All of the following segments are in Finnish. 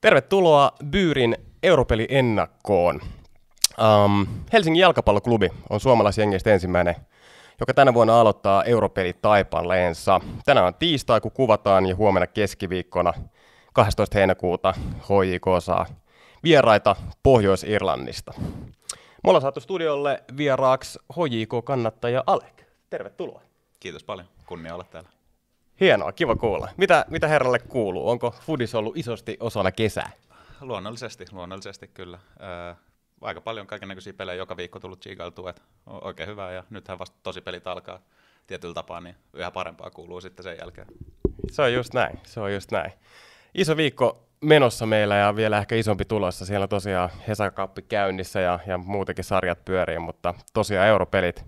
Tervetuloa Byyrin Europeli-ennakkoon. Um, Helsingin jalkapalloklubi on suomalaisjengistä ensimmäinen, joka tänä vuonna aloittaa Europeli Taipaleensa. Tänään on tiistai, kun kuvataan, ja huomenna keskiviikkona 12. heinäkuuta HJK saa vieraita Pohjois-Irlannista. Me ollaan saatu studiolle vieraaksi HJK-kannattaja Alek. Tervetuloa. Kiitos paljon. Kunnia olla täällä. Hienoa, kiva kuulla. Mitä, mitä herralle kuuluu? Onko Fudis ollut isosti osana kesää? Luonnollisesti, luonnollisesti kyllä. Öö, aika paljon kaikenlaisia pelejä joka viikko tullut chiigailtua, että on oikein hyvää ja nythän vasta tosi pelit alkaa tietyllä tapaa, niin yhä parempaa kuuluu sitten sen jälkeen. Se on just näin, se on just näin. Iso viikko menossa meillä ja vielä ehkä isompi tulossa. Siellä tosiaan Hesakappi käynnissä ja, ja muutenkin sarjat pyörii, mutta tosiaan europelit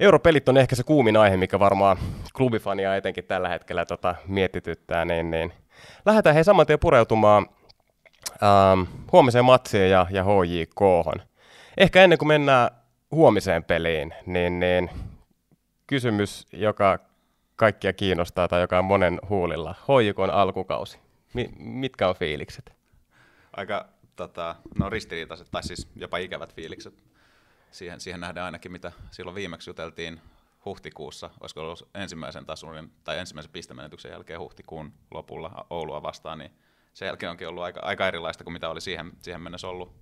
Europelit on ehkä se kuumin aihe, mikä varmaan klubifania etenkin tällä hetkellä tota mietityttää, niin, niin lähdetään he saman tien pureutumaan ähm, huomiseen matsiin ja, ja HJK. Ehkä ennen kuin mennään huomiseen peliin, niin, niin kysymys, joka kaikkia kiinnostaa tai joka on monen huulilla. Hoijikon alkukausi. Mi- mitkä on fiilikset? Aika tota, no ristiriitaiset tai siis jopa ikävät fiilikset siihen, siihen nähdään ainakin, mitä silloin viimeksi juteltiin huhtikuussa, olisiko ollut ensimmäisen tasurin tai ensimmäisen pistemenetyksen jälkeen huhtikuun lopulla Oulua vastaan, niin sen jälkeen onkin ollut aika, aika erilaista kuin mitä oli siihen, siihen mennessä ollut.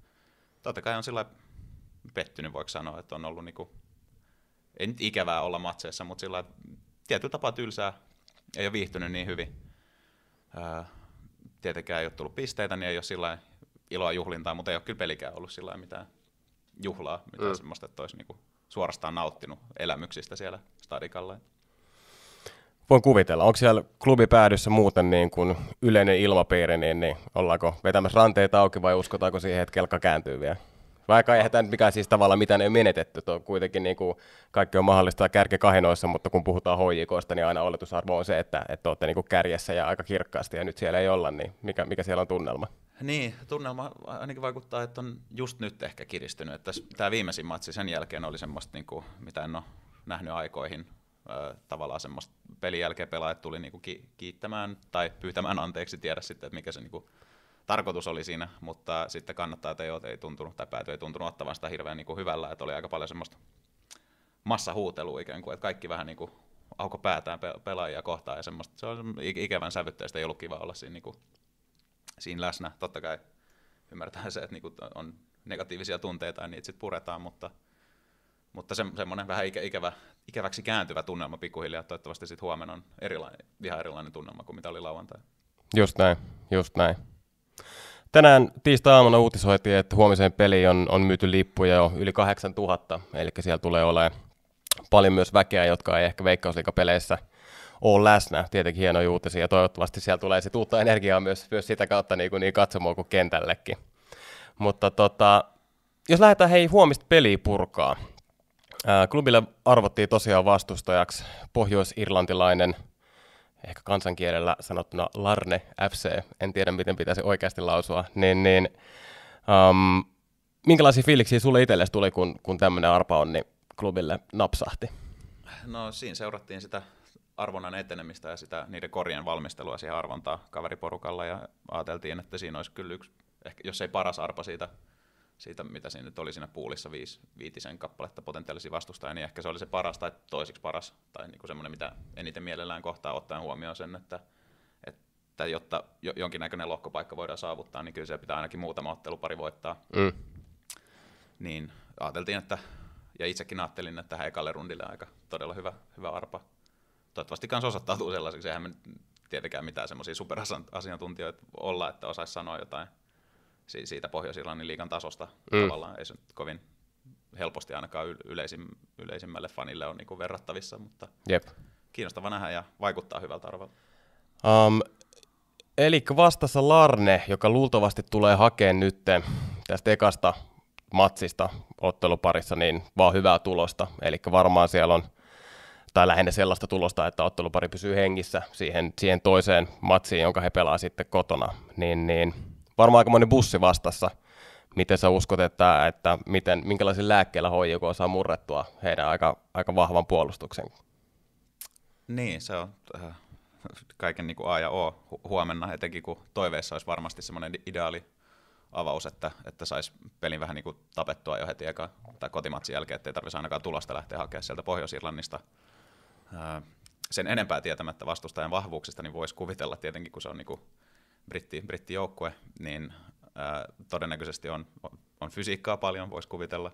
Totta kai on sillä pettynyt, voiko sanoa, että on ollut niinku, ei nyt ikävää olla matseissa, mutta sillä tietyllä tapaa tylsää, ei ole viihtynyt niin hyvin. Öö, tietenkään ei ole tullut pisteitä, niin ei ole sillä iloa juhlintaa, mutta ei ole kyllä pelikään ollut sillä mitään juhlaa, mitä mm. semmoista, että olisi niinku suorastaan nauttinut elämyksistä siellä stadikalla. Voin kuvitella. Onko siellä klubipäädyssä muuten niin kuin yleinen ilmapiiri, niin, niin ollaanko vetämässä ranteita auki vai uskotaanko siihen, että kelkka kääntyy vielä? Vaikka eihän tämä mikään siis tavalla mitään ei menetetty, Tuo kuitenkin niin kuin kaikki on mahdollista kärke kahinoissa, mutta kun puhutaan hoijikoista, niin aina oletusarvo on se, että, että olette niin kuin kärjessä ja aika kirkkaasti ja nyt siellä ei olla, niin mikä, mikä siellä on tunnelma? Niin, tunnelma ainakin vaikuttaa, että on just nyt ehkä kiristynyt. Että tämä viimeisin matsi sen jälkeen oli semmoista, niin kuin, mitä en ole nähnyt aikoihin. tavallaan semmoista pelin jälkeen pelaajat tuli niin kuin ki- kiittämään tai pyytämään anteeksi, tiedä sitten, että mikä se niin kuin, tarkoitus oli siinä, mutta sitten kannattaa joo, ei tuntunut, tai pääty ei tuntunut ottavan sitä hirveän niin kuin hyvällä, että oli aika paljon semmoista massahuutelua ikään kuin, että kaikki vähän niin kuin auko päätään pelaajia kohtaan ja semmoista, se on ikävän sävyttäistä ei ollut kiva olla siinä niin kuin siinä läsnä. Totta kai ymmärtää se, että niinku on negatiivisia tunteita ja niitä sitten puretaan, mutta, mutta se, semmoinen vähän ikä, ikävä, ikäväksi kääntyvä tunnelma pikkuhiljaa. Toivottavasti sitten huomenna on erilainen, ihan erilainen tunnelma kuin mitä oli lauantai. Just näin, just näin. Tänään tiistai-aamuna uutisoitiin, että huomiseen peliin on, on myyty lippuja jo yli 8000, eli siellä tulee olemaan paljon myös väkeä, jotka ei ehkä veikkausliikapeleissä – ole läsnä. Tietenkin hieno uutisi ja toivottavasti siellä tulee sit uutta energiaa myös, myös sitä kautta niinku niin, kuin niin katsomoa kuin kentällekin. Mutta tota, jos lähdetään hei huomista peliä purkaa. Ää, klubille arvottiin tosiaan vastustajaksi pohjois-irlantilainen, ehkä kansankielellä sanottuna Larne FC, en tiedä miten pitäisi oikeasti lausua, niin, niin äm, minkälaisia fiiliksiä sulle itsellesi tuli, kun, kun tämmöinen arpa on, niin klubille napsahti? No siinä seurattiin sitä arvonnan etenemistä ja sitä, niiden korien valmistelua siihen arvontaa kaveriporukalla ja ajateltiin, että siinä olisi kyllä yksi, ehkä, jos ei paras arpa siitä, siitä mitä siinä nyt oli siinä puulissa, viisi, viitisen kappaletta potentiaalisia vastustajia, niin ehkä se oli se paras tai toisiksi paras tai niin kuin semmoinen, mitä eniten mielellään kohtaa ottaen huomioon sen, että, että jotta jonkinnäköinen lohkopaikka voidaan saavuttaa, niin kyllä se pitää ainakin muutama ottelupari voittaa. Mm. Niin ajateltiin, että ja itsekin ajattelin, että tähän ekalle rundille aika todella hyvä, hyvä arpa toivottavasti kanssa osoittautuu sellaiseksi. Eihän me tietenkään mitään semmoisia superasiantuntijoita olla, että osaisi sanoa jotain siitä Pohjois-Irlannin liikan tasosta. Mm. Tavallaan ei se nyt kovin helposti ainakaan yleisim, yleisimmälle fanille on niinku verrattavissa, mutta Jep. kiinnostava nähdä ja vaikuttaa hyvältä arvalla. Um, eli vastassa Larne, joka luultavasti tulee hakemaan nyt tästä ekasta matsista otteluparissa, niin vaan hyvää tulosta. Eli varmaan siellä on – tai lähinnä sellaista tulosta, että ottelupari pysyy hengissä siihen, siihen toiseen matsiin, jonka he pelaa sitten kotona, niin, niin varmaan aika moni bussi vastassa. Miten sä uskot, että, että miten, minkälaisilla lääkkeillä HJK saa murrettua heidän aika, aika vahvan puolustuksen? Niin, se on äh, kaiken niin kuin A ja O huomenna, etenkin kun toiveessa olisi varmasti semmoinen ideaali avaus, että, että saisi pelin vähän niin kuin tapettua jo heti eka, tai kotimatsin jälkeen, ettei tarvitsisi ainakaan tulosta lähteä hakemaan sieltä Pohjois-Irlannista sen enempää tietämättä vastustajan vahvuuksista, niin voisi kuvitella tietenkin, kun se on niin britti, brittijoukkue, niin ää, todennäköisesti on, on fysiikkaa paljon, voisi kuvitella.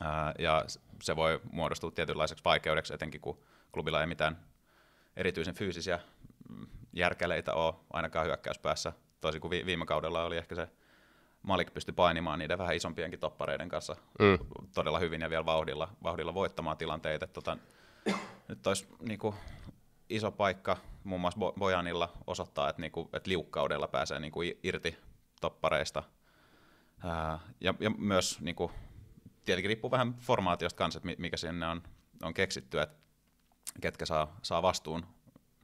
Ää, ja se voi muodostua tietynlaiseksi vaikeudeksi, etenkin kun klubilla ei mitään erityisen fyysisiä mm, järkeleitä ole, ainakaan hyökkäyspäässä. Toisin kuin vi- viime kaudella oli ehkä se Malik pystyi painimaan niiden vähän isompienkin toppareiden kanssa mm. todella hyvin ja vielä vauhdilla, vauhdilla voittamaan tilanteita. Tota, nyt olisi niin kuin, iso paikka muun muassa Bojanilla osoittaa, että, niin kuin, että liukkaudella pääsee niin kuin, irti toppareista. Ää, ja, ja myös niin kuin, tietenkin riippuu vähän formaatiosta kanssa, että mikä sinne on, on keksitty, että ketkä saa, saa vastuun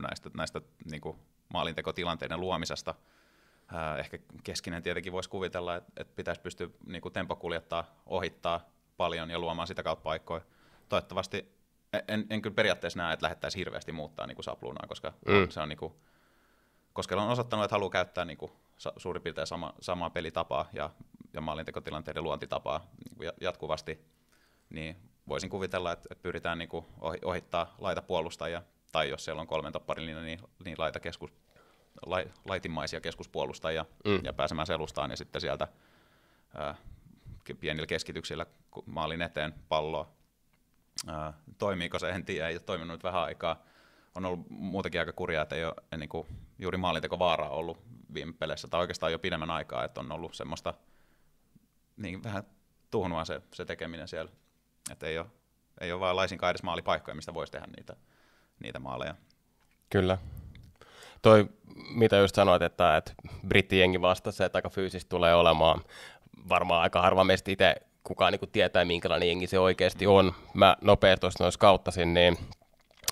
näistä, näistä niin kuin, maalintekotilanteiden luomisesta. Ää, ehkä keskinen tietenkin voisi kuvitella, että, että pitäisi pystyä niin kuin, ohittaa paljon ja luomaan sitä kautta paikkoja. Toivottavasti en, en kyllä periaatteessa näe, että lähettäisiin hirveästi muuttaa niin kuin sapluunaa, koska mm. se on niin kuin, koska on osoittanut, että haluaa käyttää niin kuin, suurin piirtein sama, samaa pelitapaa ja, ja maalintekotilanteiden luontitapaa niin jatkuvasti, niin voisin kuvitella, että, että pyritään niin kuin, ohittaa laita puolustajia, tai jos siellä on kolmen topparin niin, niin, niin laita keskus, lai, laitimaisia keskuspuolustajia mm. ja pääsemään selustaan ja sitten sieltä ää, pienillä keskityksillä maalin eteen palloa toimiiko se, en tiedä, ei ole toiminut vähän aikaa. On ollut muutenkin aika kurjaa, että ei ole niin kuin, juuri maalintekovaaraa ollut viime peleissä, tai oikeastaan jo pidemmän aikaa, että on ollut semmoista niin vähän tuhnua se, se tekeminen siellä. Että ei ole, ei ole vaan laisinkaan edes maalipaikkoja, mistä voisi tehdä niitä, niitä maaleja. Kyllä. Toi, mitä just sanoit, että, että brittijengi vastasi, että aika fyysisesti tulee olemaan. Varmaan aika harva meistä itse kukaan niin kuin tietää, minkälainen jengi se oikeasti on. Mä nopeasti noin scouttasin, niin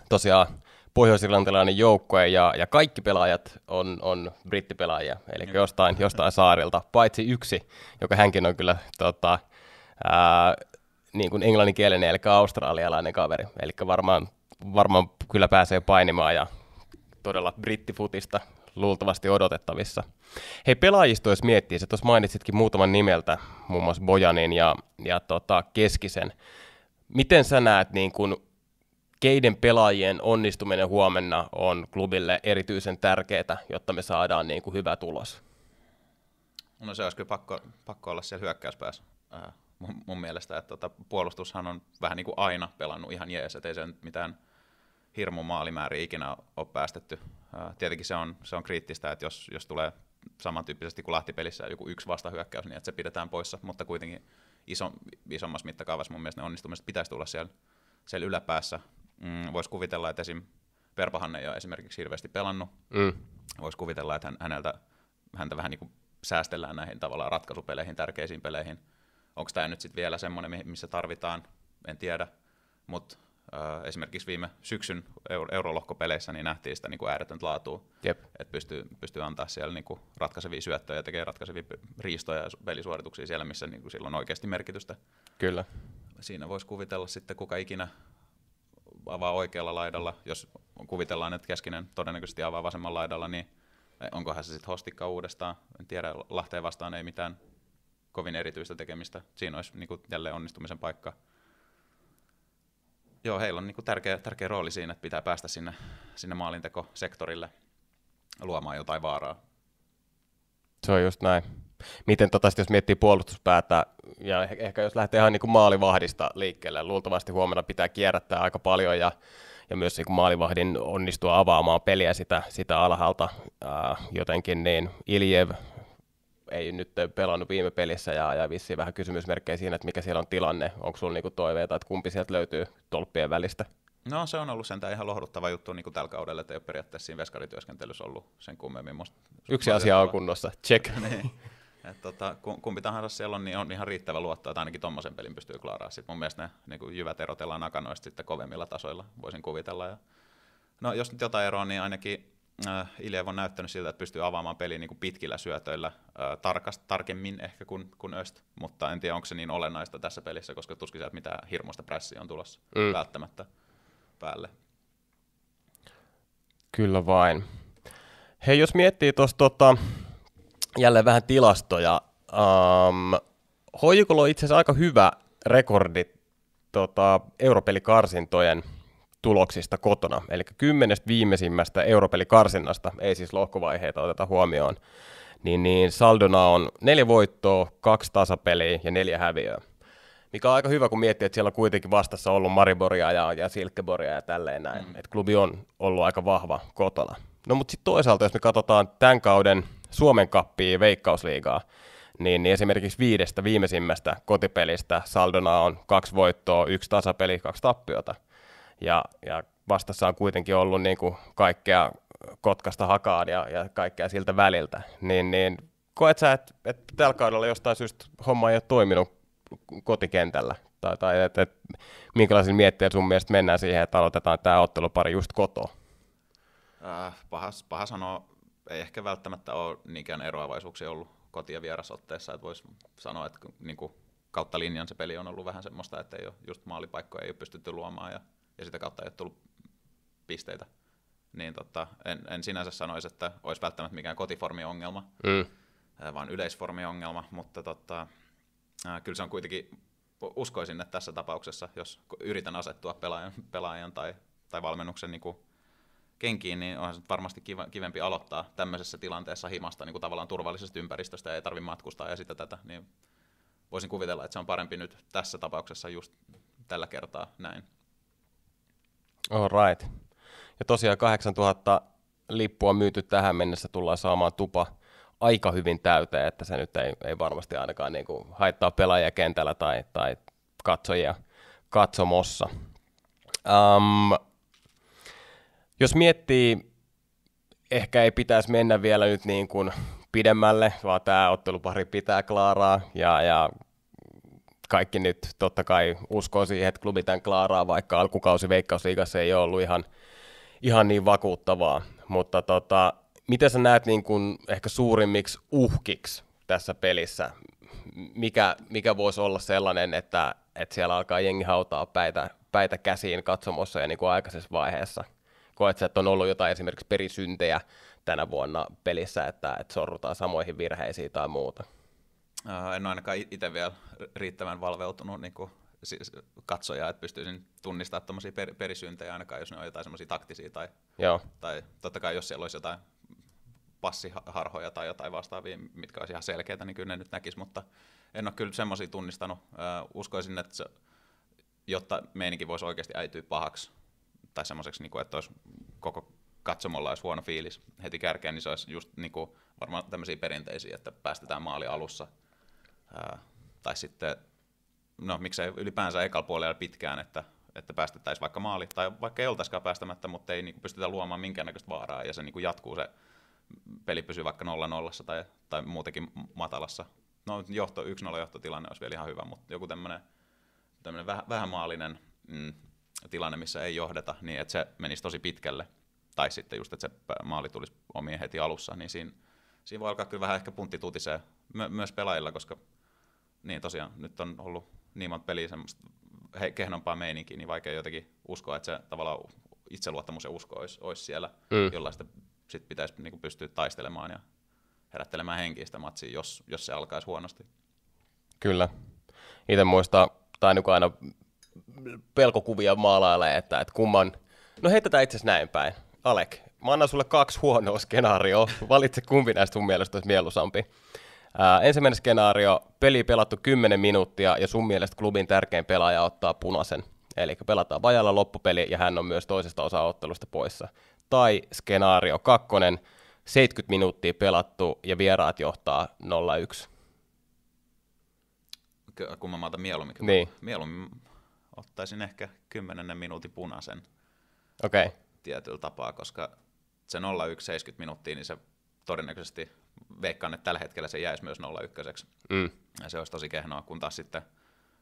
tosiaan pohjois-irlantilainen joukkue ja, ja kaikki pelaajat on, on brittipelaajia, eli jostain, jostain saarilta, paitsi yksi, joka hänkin on kyllä tota, ää, niin kuin englanninkielinen, eli australialainen kaveri, eli varmaan, varmaan kyllä pääsee painimaan ja todella brittifutista luultavasti odotettavissa – Hei pelaajisto, jos miettii, sä tuossa mainitsitkin muutaman nimeltä, muun muassa Bojanin ja, ja tota, Keskisen. Miten sä näet niin kun, keiden pelaajien onnistuminen huomenna on klubille erityisen tärkeää, jotta me saadaan niin kun, hyvä tulos? No se olisi kyllä pakko, pakko olla siellä hyökkäyspäässä äh, mun, mun mielestä, että tota, puolustushan on vähän niin kuin aina pelannut ihan jees, ettei se nyt mitään hirmu maalimääriä ikinä ole päästetty. Äh, tietenkin se on, se on kriittistä, että jos, jos tulee samantyyppisesti kuin Lahtipelissä pelissä joku yksi vastahyökkäys, niin että se pidetään poissa, mutta kuitenkin iso, isommassa mittakaavassa mun mielestä ne onnistumiset pitäisi tulla siellä, siellä yläpäässä. Mm, Voisi kuvitella, että esim. Perpahan ei ole esimerkiksi hirveästi pelannut. Mm. Voisi kuvitella, että hän, häneltä, häntä vähän niin kuin säästellään näihin tavallaan ratkaisupeleihin, tärkeisiin peleihin. Onko tämä nyt sitten vielä semmoinen, missä tarvitaan, en tiedä, mutta esimerkiksi viime syksyn eurolohkopeleissä niin nähtiin sitä niin kuin ääretöntä laatua, Jep. että pystyy, pystyy antaa siellä niin kuin ratkaisevia syöttöjä ja tekee ratkaisevia riistoja ja pelisuorituksia siellä, missä niin kuin sillä on oikeasti merkitystä. Kyllä. Siinä voisi kuvitella sitten kuka ikinä avaa oikealla laidalla, jos kuvitellaan, että keskinen todennäköisesti avaa vasemmalla laidalla, niin onkohan se sitten hostikka uudestaan. En tiedä, Lahteen vastaan ei mitään kovin erityistä tekemistä. Siinä olisi niin kuin jälleen onnistumisen paikka joo, heillä on niin kuin tärkeä, tärkeä rooli siinä, että pitää päästä sinne, sinne maalintekosektorille luomaan jotain vaaraa. Se on just näin. Miten tota, jos miettii puolustuspäätä, ja ehkä jos lähtee ihan niin kuin maalivahdista liikkeelle, luultavasti huomenna pitää kierrättää aika paljon ja, ja myös niin kuin maalivahdin onnistua avaamaan peliä sitä, sitä alhaalta ää, jotenkin, niin Iljev ei nyt pelannut viime pelissä ja, ja vissiin vähän kysymysmerkkejä siinä, että mikä siellä on tilanne. Onko sulla niinku toiveita, että kumpi sieltä löytyy tolppien välistä? No se on ollut sentään ihan lohduttava juttu niin kuin tällä kaudella, että ei ole periaatteessa siinä veskarityöskentelyssä ollut sen kummemmin. Musta, Yksi asia on kunnossa, check. niin. Et tota, kumpi tahansa siellä on, niin on ihan riittävä luottaa, että ainakin tuommoisen pelin pystyy klaaraa. Sitten mun mielestä ne niin kuin jyvät erotellaan akanoista sitten kovemmilla tasoilla, voisin kuvitella. Ja no jos nyt jotain eroa, niin ainakin Äh, Iljev on näyttänyt siltä, että pystyy avaamaan peli niin pitkillä syötöillä äh, tarkast, tarkemmin ehkä kuin, kuin Öst, mutta en tiedä, onko se niin olennaista tässä pelissä, koska tuskin sieltä mitään hirmoista pressiä on tulossa mm. välttämättä päälle. Kyllä vain. Hei, jos miettii tuossa tota, jälleen vähän tilastoja, um, ähm, Hoikolla on itse asiassa aika hyvä rekordi tota, europelikarsintojen – tuloksista kotona. Eli kymmenestä viimeisimmästä europelikarsinnasta, ei siis lohkovaiheita oteta huomioon, niin, niin saldona on neljä voittoa, kaksi tasapeliä ja neljä häviöä. Mikä on aika hyvä, kun miettii, että siellä on kuitenkin vastassa ollut Mariboria ja, ja Silkeboria ja tälleen näin. Mm. Et klubi on ollut aika vahva kotona. No mutta sitten toisaalta, jos me katsotaan tämän kauden Suomen kappia veikkausliigaa, niin, niin esimerkiksi viidestä viimeisimmästä kotipelistä Saldona on kaksi voittoa, yksi tasapeli, kaksi tappiota – ja, ja vastassa on kuitenkin ollut niin kuin kaikkea Kotkasta Hakaan ja, ja kaikkea siltä väliltä, niin, niin koet sä, että että tällä kaudella jostain syystä homma ei ole toiminut kotikentällä? Tai, tai että että minkälaisen miettiä sun mielestä mennään siihen, että aloitetaan tämä ottelupari just kotoa? Äh, paha, paha sanoa, ei ehkä välttämättä ole niinkään eroavaisuuksia ollut koti- ja vierasotteessa, että voisi sanoa, että niin kuin kautta linjan se peli on ollut vähän semmoista, että ei ole just maalipaikkoja ei ole pystytty luomaan ja ja sitä kautta ei ole tullut pisteitä. Niin tota, en, en sinänsä sanoisi, että olisi välttämättä mikään kotiformiongelma, mm. vaan yleisformiongelma, mutta tota, kyllä se on kuitenkin, uskoisin, että tässä tapauksessa, jos yritän asettua pelaajan, pelaajan tai, tai valmennuksen niin kuin kenkiin, niin on varmasti kiva, kivempi aloittaa tämmöisessä tilanteessa himasta niin kuin tavallaan turvallisesta ympäristöstä ja ei tarvitse matkustaa ja sitä tätä, niin voisin kuvitella, että se on parempi nyt tässä tapauksessa just tällä kertaa näin. All right. Ja tosiaan 8000 lippua myyty tähän mennessä tullaan saamaan tupa aika hyvin täyteen, että se nyt ei, ei varmasti ainakaan niin kuin haittaa pelaajia kentällä tai, tai katsojia katsomossa. Um, jos miettii, ehkä ei pitäisi mennä vielä nyt niin kuin pidemmälle, vaan tämä ottelupari pitää Klaaraa ja, ja kaikki nyt totta kai uskoo siihen, että klubi tämän klaaraa, vaikka alkukausi Veikkausliigassa ei ole ollut ihan, ihan niin vakuuttavaa. Mutta tota, mitä sä näet niin kuin ehkä suurimmiksi uhkiksi tässä pelissä? Mikä, mikä voisi olla sellainen, että, että siellä alkaa jengi hautaa päitä, päitä käsiin katsomossa ja niin kuin aikaisessa vaiheessa? Koet että on ollut jotain esimerkiksi perisyntejä tänä vuonna pelissä, että, että sorrutaan samoihin virheisiin tai muuta? Äh, en ole ainakaan itse vielä riittävän valveutunut niin kuin, siis katsoja, että pystyisin tunnistamaan tuommoisia per, perisyntejä ainakaan, jos ne on jotain semmoisia taktisia tai, Joo. tai totta kai jos siellä olisi jotain passiharhoja tai jotain vastaavia, mitkä olisi ihan selkeitä, niin kyllä ne nyt näkisi, mutta en ole kyllä semmoisia tunnistanut. Äh, uskoisin, että se, jotta meininki voisi oikeasti äityä pahaksi tai semmoiseksi, niin että olisi koko katsomolla olisi huono fiilis heti kärkeen, niin se olisi just niin kuin, varmaan tämmöisiä perinteisiä, että päästetään maali alussa – tai sitten, no miksei ylipäänsä ekalla puolella pitkään, että, että päästettäisiin vaikka maali, tai vaikka ei oltaisikaan päästämättä, mutta ei niin kuin, pystytä luomaan minkäännäköistä vaaraa, ja se niinku jatkuu se peli pysyy vaikka nolla nollassa tai, tai muutenkin matalassa. No johto, 1-0 johtotilanne olisi vielä ihan hyvä, mutta joku tämmöinen väh, maalinen mm, tilanne, missä ei johdeta, niin että se menisi tosi pitkälle. Tai sitten just, että se maali tulisi omien heti alussa, niin siinä, siinä voi alkaa kyllä vähän ehkä puntti tutisee my- myös pelaajilla, koska niin tosiaan nyt on ollut niin monta peliä semmoista kehnompaa meininkiä, niin vaikea jotenkin uskoa, että se tavallaan itseluottamus ja usko olisi, olisi siellä, mm. jolla sitä sit pitäisi niin kuin pystyä taistelemaan ja herättelemään sitä matsia, jos, jos se alkaisi huonosti. Kyllä. Itse muistaa, tai niin aina pelkokuvia maalailee, että, että kumman, no heitetään itse asiassa näin päin. Alek, mä annan sulle kaksi huonoa skenaarioa, valitse kumpi näistä sun mielestä olisi mieluisampi ensimmäinen skenaario, peli pelattu 10 minuuttia ja sun mielestä klubin tärkein pelaaja ottaa punaisen. Eli pelataan vajalla loppupeli ja hän on myös toisesta osa-ottelusta poissa. Tai skenaario kakkonen, 70 minuuttia pelattu ja vieraat johtaa 0-1. Kyllä, kun mä otan mieluummin. kun Niin. Mieluummin ottaisin ehkä 10 minuutin punaisen. Okei. Okay. Tietyllä tapaa, koska se 0-1 70 minuuttia, niin se todennäköisesti veikkaan, että tällä hetkellä se jäisi myös 0-1. Mm. Ja se olisi tosi kehnoa, kun taas sitten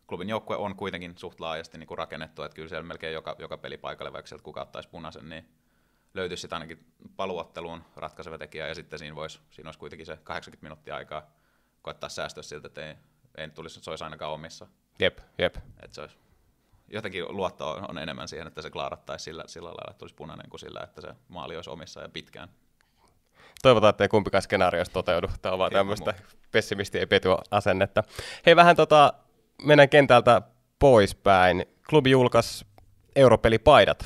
klubin joukkue on kuitenkin suht laajasti niin kuin rakennettu, että kyllä siellä melkein joka, joka pelipaikalle, vaikka sieltä kuka ottaisi punaisen, niin löytyisi sitten ainakin paluotteluun ratkaiseva tekijä, ja sitten siinä, voisi, siinä olisi kuitenkin se 80 minuuttia aikaa koettaa säästöä siltä, että ei, ei tulisi, se olisi ainakaan omissa. Jep, jep. Että se olisi, jotenkin luotto on, on enemmän siihen, että se klaarattaisi sillä, sillä lailla, että tulisi punainen kuin sillä, että se maali olisi omissa ja pitkään toivotaan, että ei kumpikaan skenaarioista toteudu. Tämä on vaan tämmöistä pessimisti ei pety asennetta. Hei, vähän tota, mennään kentältä poispäin. Klubi julkaisi europelipaidat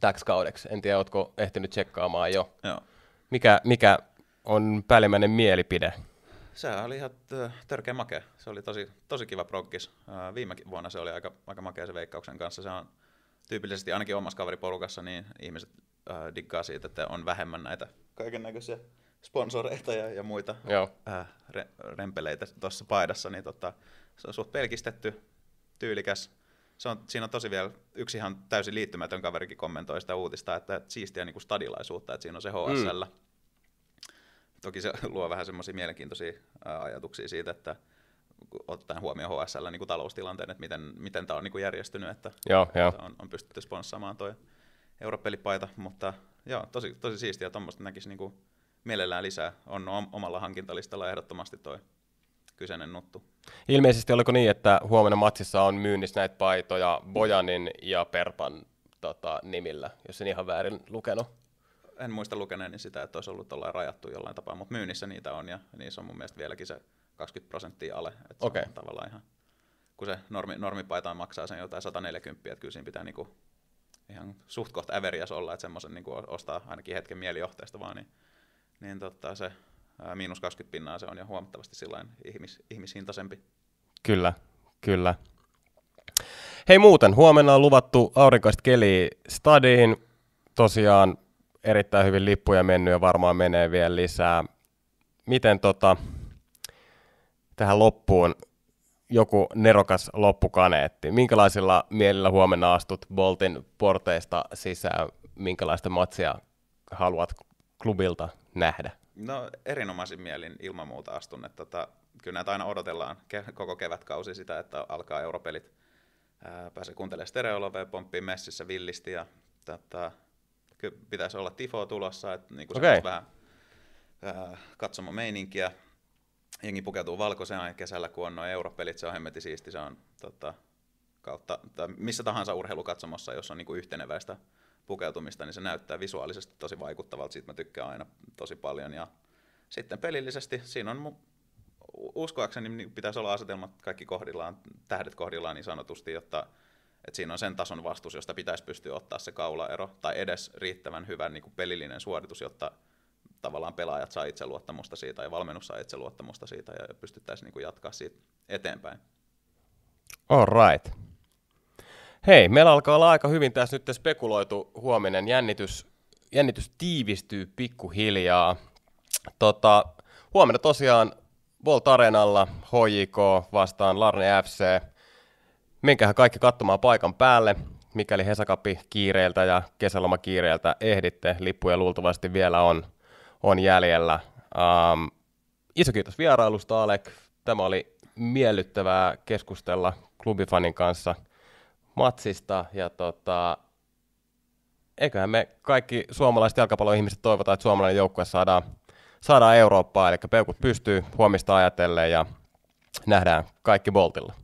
täksi kaudeksi. En tiedä, oletko ehtinyt tsekkaamaan jo. Joo. Mikä, mikä on päällimmäinen mielipide? Se oli ihan äh, törkeä makea. Se oli tosi, tosi kiva prokkis. Äh, viime vuonna se oli aika, aika makea se veikkauksen kanssa. Se on tyypillisesti ainakin omassa kaveriporukassa niin ihmiset äh, diggaa siitä, että on vähemmän näitä kaiken näköisiä sponsoreita ja, ja muita Joo. Äh, re, rempeleitä tuossa paidassa, niin tota, se on suht pelkistetty, tyylikäs. Se on, siinä on tosi vielä, yksi ihan täysin liittymätön kaverikin kommentoi sitä uutista, että, että siistiä niin kuin stadilaisuutta, että siinä on se HSL. Mm. Toki se luo vähän semmoisia mielenkiintoisia äh, ajatuksia siitä, että ottaen huomioon HSL niin kuin taloustilanteen, että miten, miten tämä on niin kuin järjestynyt, että, joo, että joo. On, on pystytty sponssaamaan tuo europelipaita, mutta joo, tosi, tosi siistiä, tuommoista näkisi niin kuin mielellään lisää. On omalla hankintalistalla ehdottomasti tuo kyseinen nuttu. Ilmeisesti oliko niin, että huomenna matsissa on myynnissä näitä paitoja Bojanin ja Perpan tota, nimillä, jos en ihan väärin lukenut? En muista lukeneeni sitä, että olisi ollut rajattu jollain tapaa, mutta myynnissä niitä on ja niissä on mun mielestä vieläkin se 20 prosenttia alle. Että okay. se tavallaan ihan, kun se normi, normipaita maksaa sen jotain 140, että kyllä siinä pitää niinku ihan suht kohta äveriäs olla, että semmoisen niinku ostaa ainakin hetken mielijohteesta vaan, niin, niin totta, se miinus 20 pinnaa se on jo huomattavasti sillain ihmis, ihmishintaisempi. Kyllä, kyllä. Hei muuten, huomenna on luvattu aurinkoista keliä stadiin. Tosiaan erittäin hyvin lippuja mennyt ja varmaan menee vielä lisää. Miten tota, tähän loppuun joku nerokas loppukaneetti. Minkälaisilla mielillä huomenna astut Boltin porteista sisään? Minkälaista matsia haluat klubilta nähdä? No erinomaisin mielin ilman muuta astun. Että tota, kyllä näitä aina odotellaan ke- koko kevätkausi sitä, että alkaa europelit. Ää, pääsee kuuntelemaan stereolovea, pomppii messissä villisti ja tota, kyllä pitäisi olla tifo tulossa, että niin kuin okay. vähän katsomo meininkiä jengi pukeutuu valkoisena kesällä, kun on noin europelit, se on hemmeti siisti, se on tota, kautta, tai missä tahansa urheilukatsomossa, jos on niin kuin yhteneväistä pukeutumista, niin se näyttää visuaalisesti tosi vaikuttavalta, siitä mä tykkään aina tosi paljon. Ja sitten pelillisesti siinä on mu- uskoakseni niin pitäisi olla asetelmat kaikki kohdillaan, tähdet kohdillaan niin sanotusti, jotta että siinä on sen tason vastus, josta pitäisi pystyä ottaa se kaulaero, tai edes riittävän hyvä niin kuin pelillinen suoritus, jotta tavallaan pelaajat saa itseluottamusta siitä ja valmennus saa itseluottamusta siitä ja pystyttäisiin niin kuin jatkaa siitä eteenpäin. All right. Hei, meillä alkaa olla aika hyvin tässä nyt spekuloitu huominen. Jännitys, jännitys tiivistyy pikkuhiljaa. Tota, huomenna tosiaan Volt Arenalla, HJK vastaan Larne FC. Menkähän kaikki katsomaan paikan päälle, mikäli Hesakappi kiireeltä ja kesälomakiireeltä ehditte. Lippuja luultavasti vielä on on jäljellä. Um, iso kiitos vierailusta, Alek. Tämä oli miellyttävää keskustella klubifanin kanssa matsista. Ja tota, eiköhän me kaikki suomalaiset jalkapalloihmiset toivota, että suomalainen joukkue saadaan, saadaan Eurooppaa, eli peukut pystyy huomista ajatellen ja nähdään kaikki Boltilla.